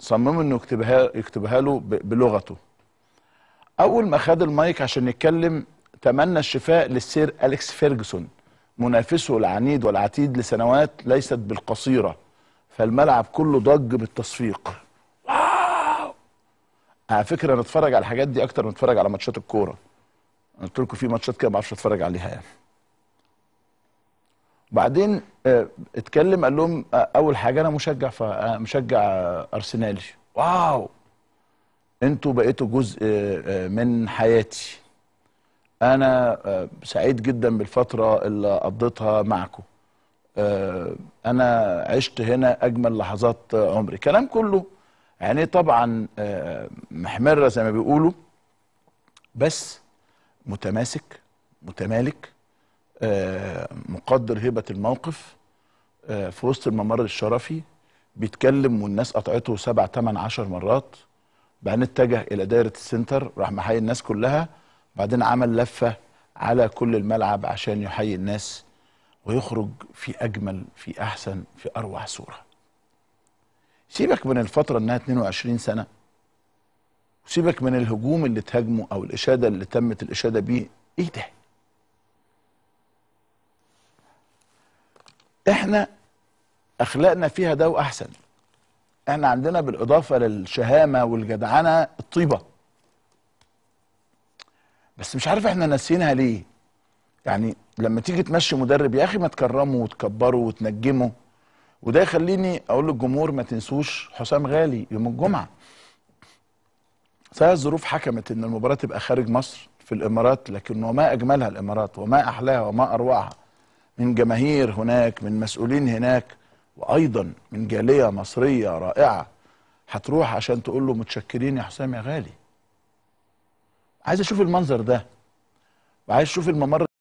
صمم انه يكتبها يكتبها له بلغته اول ما خد المايك عشان يتكلم تمنى الشفاء للسير اليكس فيرجسون منافسه العنيد والعتيد لسنوات ليست بالقصيره فالملعب كله ضج بالتصفيق واو على فكره نتفرج على الحاجات دي اكتر ما نتفرج على ماتشات الكوره قلت لكم في ماتشات كده ما اعرفش اتفرج عليها يعني وبعدين آه، اتكلم قال لهم آه، اول حاجه انا مشجع آه، مشجع ارسنالي واو انتوا بقيتوا جزء من حياتي انا سعيد جدا بالفتره اللي قضيتها معكم انا عشت هنا اجمل لحظات عمري كلام كله يعني طبعا محمره زي ما بيقولوا بس متماسك متمالك آه، مقدر هبه الموقف آه، في وسط الممر الشرفي بيتكلم والناس قطعته سبع ثمان عشر مرات بعدين اتجه الى دايره السنتر راح محيي الناس كلها بعدين عمل لفه على كل الملعب عشان يحيي الناس ويخرج في اجمل في احسن في اروع صوره سيبك من الفتره انها 22 سنه وسيبك من الهجوم اللي تهاجمه او الاشاده اللي تمت الاشاده بيه ايه ده احنا اخلاقنا فيها ده واحسن احنا عندنا بالاضافه للشهامه والجدعنه الطيبه بس مش عارف احنا ناسينها ليه يعني لما تيجي تمشي مدرب يا اخي ما تكرمه وتكبره وتنجمه وده يخليني اقول للجمهور ما تنسوش حسام غالي يوم الجمعه صحيح الظروف حكمت ان المباراه تبقى خارج مصر في الامارات لكن وما اجملها الامارات وما احلاها وما اروعها من جماهير هناك من مسؤولين هناك وايضا من جاليه مصريه رائعه هتروح عشان تقول له متشكرين يا حسام يا غالي عايز اشوف المنظر ده وعايز اشوف الممر